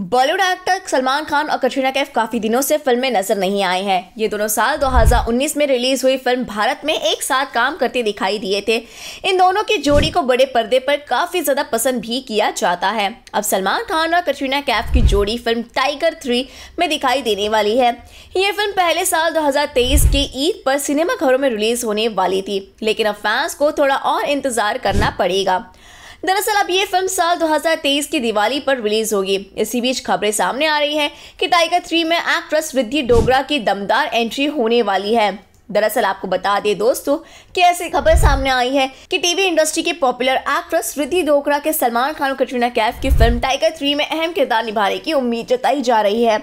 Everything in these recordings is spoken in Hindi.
बॉलीवुड एक्टर सलमान खान और कटरीना कैफ काफी दिनों से फिल्म में नजर नहीं आए हैं ये दोनों साल 2019 में रिलीज हुई फिल्म भारत में एक साथ काम करते दिखाई दिए थे इन दोनों की जोड़ी को बड़े पर्दे पर काफी ज्यादा पसंद भी किया जाता है अब सलमान खान और कटरीना कैफ की जोड़ी फिल्म टाइगर थ्री में दिखाई देने वाली है ये फिल्म पहले साल दो के ईद पर सिनेमाघरों में रिलीज होने वाली थी लेकिन अब फैंस को थोड़ा और इंतजार करना पड़ेगा दरअसल अब ये फिल्म साल 2023 की दिवाली पर रिलीज होगी इसी बीच खबरें सामने आ रही हैं कि टाइगर थ्री में एक्ट्रेस रिद्धि डोगरा की दमदार एंट्री होने वाली है दरअसल आपको बता दें दोस्तों कि ऐसी खबर सामने आई है कि टीवी इंडस्ट्री के पॉपुलर एक्ट्रेस रिद्धि डोगरा के सलमान खान और कटरीना कैफ की फिल्म टाइगर थ्री में अहम किरदार निभाने की उम्मीद जताई जा रही है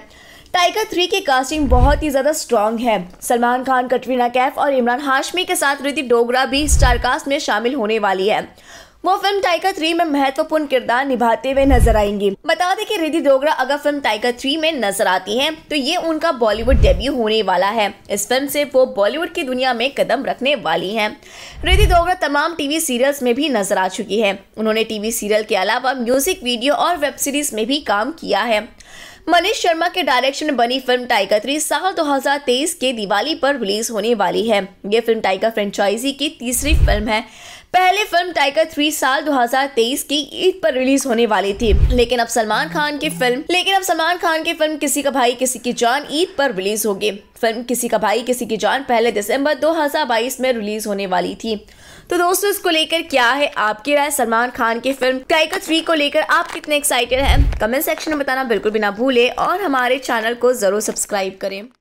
टाइगर थ्री की कास्टिंग बहुत ही ज़्यादा स्ट्रॉन्ग है सलमान खान कटरीना कैफ और इमरान हाशमी के साथ रिद्धि डोगरा भी स्टारकास्ट में शामिल होने वाली है वो फिल्म टाइगर थ्री में महत्वपूर्ण किरदार निभाते हुए नजर आएंगी बता दें कि रिधि डोगरा अगर फिल्म टाइगर थ्री में नजर आती हैं तो ये उनका बॉलीवुड डेब्यू होने वाला है इस फिल्म से वो बॉलीवुड की दुनिया में कदम रखने वाली हैं रिधि डोगरा तमाम टीवी सीरियल्स में भी नजर आ चुकी है उन्होंने टीवी सीरियल के अलावा म्यूजिक वीडियो और वेब सीरीज में भी काम किया है मनीष शर्मा के डायरेक्शन में बनी फिल्म टाइगर थ्री साल 2023 के दिवाली पर रिलीज होने वाली है ये फिल्म टाइगर फ्रेंचाइजी की तीसरी फिल्म है पहले फिल्म टाइगर थ्री साल 2023 की ईद पर रिलीज होने वाली थी लेकिन अब सलमान खान की फिल्म लेकिन अब सलमान खान की फिल्म किसी का भाई किसी की जान ईद पर रिलीज होगी फिल्म किसी का भाई किसी की जान पहले दिसंबर 2022 में रिलीज होने वाली थी तो दोस्तों इसको लेकर क्या है आपकी राय सलमान खान की फिल्म टाइगर थ्री को लेकर आप कितने एक्साइटेड हैं कमेंट सेक्शन में बताना बिल्कुल भी ना भूले और हमारे चैनल को जरूर सब्सक्राइब करें